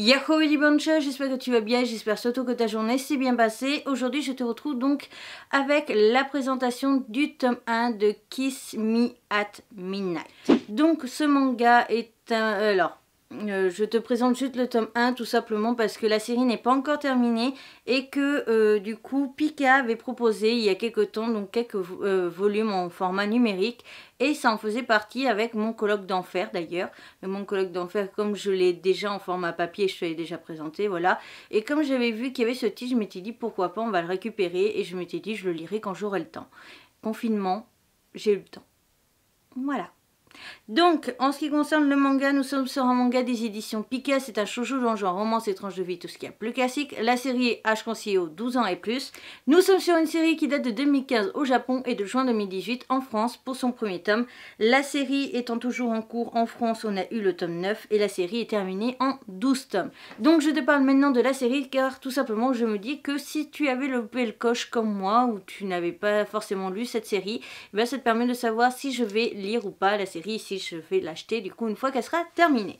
Yahoo bonjour, j'espère que tu vas bien, j'espère surtout que ta journée s'est bien passée. Aujourd'hui je te retrouve donc avec la présentation du tome 1 de Kiss Me at Midnight. Donc ce manga est un... Euh, alors euh, je te présente juste le tome 1 tout simplement parce que la série n'est pas encore terminée et que euh, du coup Pika avait proposé il y a quelques temps donc quelques euh, volumes en format numérique et ça en faisait partie avec mon colloque d'enfer d'ailleurs. Mais mon colloque d'enfer comme je l'ai déjà en format papier je te l'ai déjà présenté voilà et comme j'avais vu qu'il y avait ce titre je m'étais dit pourquoi pas on va le récupérer et je m'étais dit je le lirai quand j'aurai le temps. Confinement j'ai eu le temps. Voilà. Donc, en ce qui concerne le manga, nous sommes sur un manga des éditions Pika. C'est un shoujo dans genre romance étrange de vie, tout ce qu'il y a plus classique. La série H conseillé aux 12 ans et plus. Nous sommes sur une série qui date de 2015 au Japon et de juin 2018 en France pour son premier tome. La série étant toujours en cours en France, on a eu le tome 9 et la série est terminée en 12 tomes. Donc, je te parle maintenant de la série car tout simplement, je me dis que si tu avais le le coche comme moi ou tu n'avais pas forcément lu cette série, ben, ça te permet de savoir si je vais lire ou pas la série si je vais l'acheter du coup une fois qu'elle sera terminée.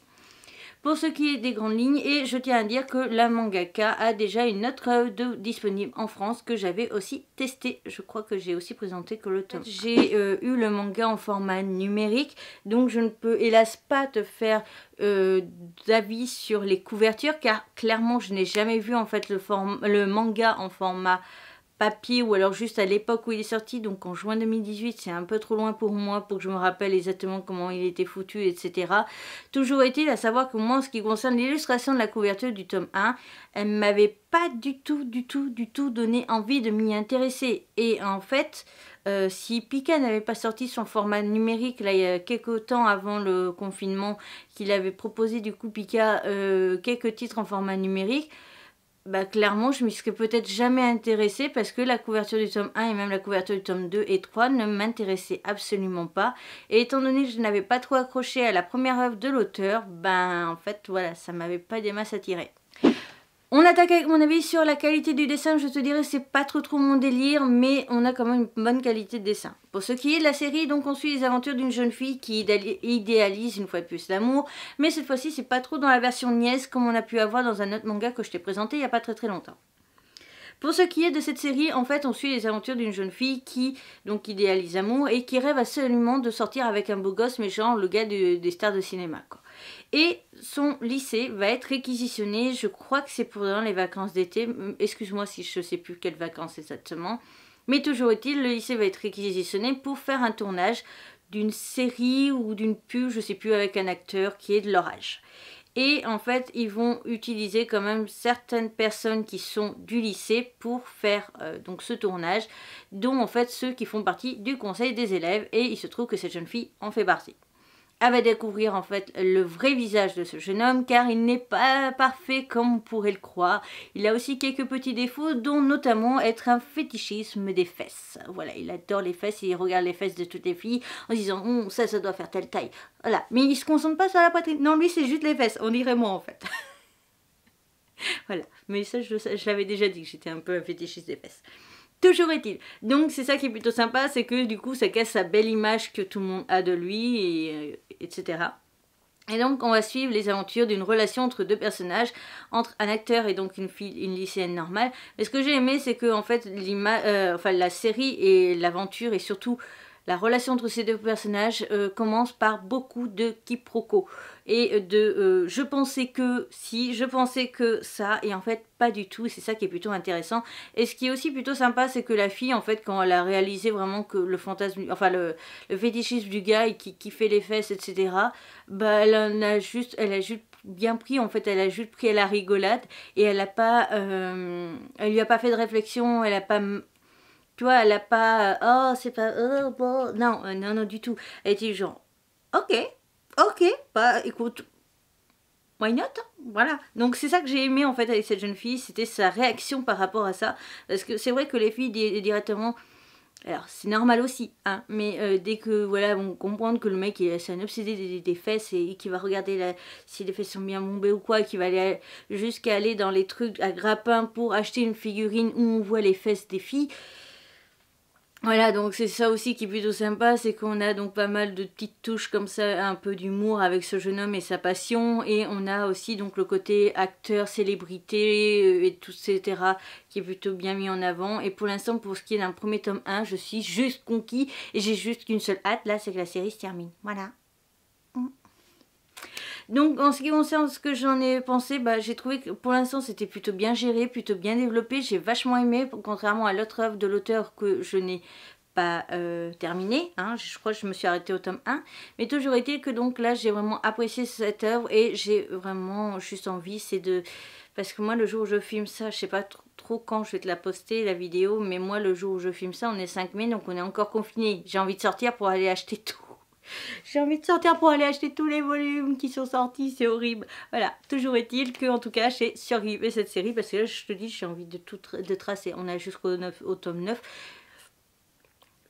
Pour ce qui est des grandes lignes, et je tiens à dire que la mangaka a déjà une autre disponible en France que j'avais aussi testée. Je crois que j'ai aussi présenté que le J'ai euh, eu le manga en format numérique, donc je ne peux hélas pas te faire euh, d'avis sur les couvertures, car clairement je n'ai jamais vu en fait le, le manga en format papier ou alors juste à l'époque où il est sorti, donc en juin 2018, c'est un peu trop loin pour moi pour que je me rappelle exactement comment il était foutu, etc. Toujours est-il à savoir que moi, en ce qui concerne l'illustration de la couverture du tome 1, elle m'avait pas du tout, du tout, du tout donné envie de m'y intéresser. Et en fait, euh, si Pika n'avait pas sorti son format numérique là, il y a quelques temps avant le confinement, qu'il avait proposé du coup Pika euh, quelques titres en format numérique, bah, clairement, je m'y serais peut-être jamais intéressée parce que la couverture du tome 1 et même la couverture du tome 2 et 3 ne m'intéressaient absolument pas. Et étant donné que je n'avais pas trop accroché à la première œuvre de l'auteur, ben en fait, voilà, ça m'avait pas des masses tirer. On attaque avec mon avis sur la qualité du dessin, je te dirais c'est pas trop trop mon délire, mais on a quand même une bonne qualité de dessin. Pour ce qui est de la série, donc on suit les aventures d'une jeune fille qui idéalise une fois de plus l'amour, mais cette fois-ci c'est pas trop dans la version nièce comme on a pu avoir dans un autre manga que je t'ai présenté il y a pas très très longtemps. Pour ce qui est de cette série, en fait, on suit les aventures d'une jeune fille qui, donc, idéalise amour et qui rêve absolument de sortir avec un beau gosse, mais genre le gars des stars de cinéma, quoi. Et son lycée va être réquisitionné, je crois que c'est pendant les vacances d'été, excuse-moi si je ne sais plus quelles vacances exactement, mais toujours est-il, le lycée va être réquisitionné pour faire un tournage d'une série ou d'une pub, je ne sais plus, avec un acteur qui est de leur âge. Et en fait, ils vont utiliser quand même certaines personnes qui sont du lycée pour faire euh, donc ce tournage, dont en fait ceux qui font partie du conseil des élèves. Et il se trouve que cette jeune fille en fait partie elle va découvrir en fait le vrai visage de ce jeune homme car il n'est pas parfait comme on pourrait le croire. Il a aussi quelques petits défauts dont notamment être un fétichisme des fesses. Voilà, il adore les fesses il regarde les fesses de toutes les filles en disant hum, ça, ça doit faire telle taille. Voilà, mais il se concentre pas sur la poitrine. Non, lui c'est juste les fesses, on dirait moi en fait. voilà, mais ça je, je l'avais déjà dit que j'étais un peu un fétichiste des fesses. Toujours est-il. Donc c'est ça qui est plutôt sympa, c'est que du coup ça casse sa belle image que tout le monde a de lui, et, euh, etc. Et donc on va suivre les aventures d'une relation entre deux personnages, entre un acteur et donc une fille, une lycéenne normale. Mais ce que j'ai aimé, c'est que en fait, euh, enfin, la série et l'aventure et surtout la relation entre ces deux personnages euh, commence par beaucoup de quiproquos et euh, de euh, je pensais que si, je pensais que ça, et en fait pas du tout, c'est ça qui est plutôt intéressant. Et ce qui est aussi plutôt sympa, c'est que la fille, en fait, quand elle a réalisé vraiment que le fantasme, enfin le, le fétichisme du gars qui, fait les fesses, etc., bah elle en a juste, elle a juste bien pris en fait elle a juste pris à la rigolade et elle a pas elle lui a pas fait de réflexion elle a pas tu vois, elle a pas. Euh, oh, c'est pas. Oh, non, euh, non, non, du tout. Elle était genre. Ok, ok, bah écoute, why not Voilà. Donc c'est ça que j'ai aimé en fait avec cette jeune fille, c'était sa réaction par rapport à ça. Parce que c'est vrai que les filles directement. Alors c'est normal aussi, hein, mais euh, dès que voilà vont comprendre que le mec il est un obsédé des, fesses et, qui va regarder si les fesses sont bien bombées ou quoi, qui va aller jusqu'à aller dans les trucs à grappin pour acheter une figurine où on voit les fesses des filles, voilà, donc c'est ça aussi qui est plutôt sympa, c'est qu'on a donc pas mal de petites touches comme ça, un peu d'humour avec ce jeune homme et sa passion, et on a aussi donc le côté acteur, célébrité, euh, et tout, etc., qui est plutôt bien mis en avant. Et pour l'instant, pour ce qui est d'un premier tome 1, je suis juste conquis, et j'ai juste qu'une seule hâte, là, c'est que la série se termine. Voilà. Donc en ce qui concerne ce que j'en ai pensé, bah, j'ai trouvé que pour l'instant c'était plutôt bien géré, plutôt bien développé. J'ai vachement aimé, contrairement à l'autre œuvre de l'auteur que je n'ai pas euh, terminée. Hein. Je crois que je me suis arrêtée au tome 1. Mais toujours été que donc là j'ai vraiment apprécié cette œuvre et j'ai vraiment juste envie, c'est de... Parce que moi le jour où je filme ça, je sais pas trop quand je vais te la poster, la vidéo, mais moi le jour où je filme ça, on est 5 mai, donc on est encore confiné. J'ai envie de sortir pour aller acheter tout. J'ai envie de sortir pour aller acheter tous les volumes qui sont sortis, c'est horrible. Voilà, toujours est-il que en tout cas j'ai survivé cette série parce que là je te dis j'ai envie de tout de tracer. On a jusqu'au au tome 9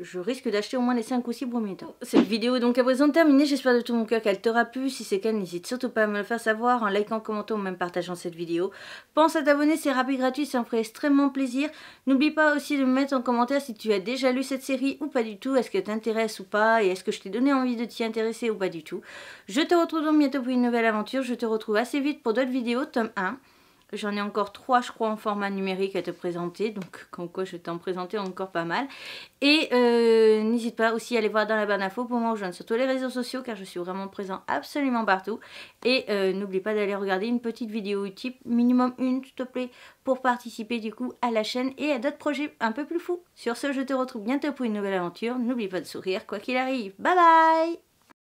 je risque d'acheter au moins les 5 ou 6 premiers temps. Cette vidéo est donc à présent terminée, j'espère de tout mon cœur qu'elle t'aura plu. Si c'est le cas, n'hésite surtout pas à me le faire savoir en likant, commentant ou même partageant cette vidéo. Pense à t'abonner, c'est rapide, gratuit, ça me ferait extrêmement plaisir. N'oublie pas aussi de me mettre en commentaire si tu as déjà lu cette série ou pas du tout, est-ce qu'elle t'intéresse ou pas, et est-ce que je t'ai donné envie de t'y intéresser ou pas du tout. Je te retrouve donc bientôt pour une nouvelle aventure, je te retrouve assez vite pour d'autres vidéos, tome 1. J'en ai encore trois, je crois, en format numérique à te présenter. Donc, quand quoi, je t'en présenter encore pas mal. Et euh, n'hésite pas aussi à aller voir dans la barre d'infos pour me rejoindre sur tous les réseaux sociaux, car je suis vraiment présent absolument partout. Et euh, n'oublie pas d'aller regarder une petite vidéo type, minimum une, s'il te plaît, pour participer du coup à la chaîne et à d'autres projets un peu plus fous. Sur ce, je te retrouve bientôt pour une nouvelle aventure. N'oublie pas de sourire, quoi qu'il arrive. Bye bye